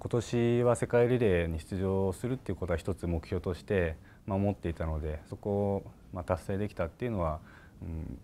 今年は世界リレーに出場するっていうことは一つ目標として守っていたのでそこをま達成できたっていうのは、うん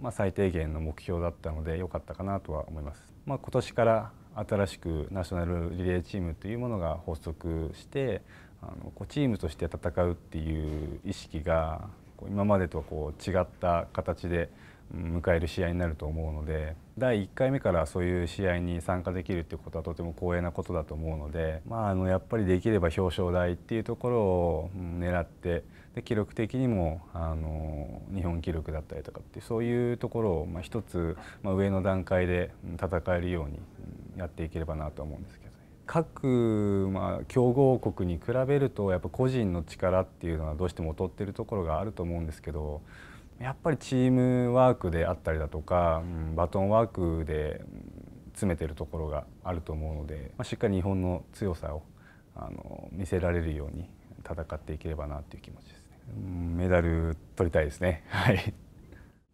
まあ、最低限の目標だったので良かったかなとは思います。まあ、今年から新しくナショナルリレーチームというものが発足してあのこうチームとして戦うっていう意識がこう今までとこう違った形で迎える試合になると思うので第1回目からそういう試合に参加できるっていうことはとても光栄なことだと思うので、まあ、あのやっぱりできれば表彰台っていうところを狙ってで記録的にもあの日本記録だったりとかってそういうところを、まあ、一つ、上の段階で戦えるようにやっていければなと思うんですけど、各、まあ、強豪国に比べるとやっぱ個人の力っていうのはどうしても劣ってるところがあると思うんですけどやっぱりチームワークであったりだとか、うん、バトンワークで詰めてるところがあると思うので、まあ、しっかり日本の強さをあの見せられるように戦っていければなという気持ちですね、うん、メダル取りたいですね はい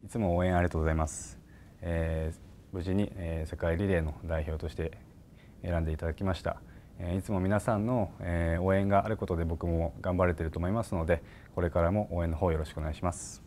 いつも応援ありがとうございます、えー、無事に、えー、世界リレーの代表として選んでいただきました、えー、いつも皆さんの、えー、応援があることで僕も頑張れてると思いますのでこれからも応援の方よろしくお願いします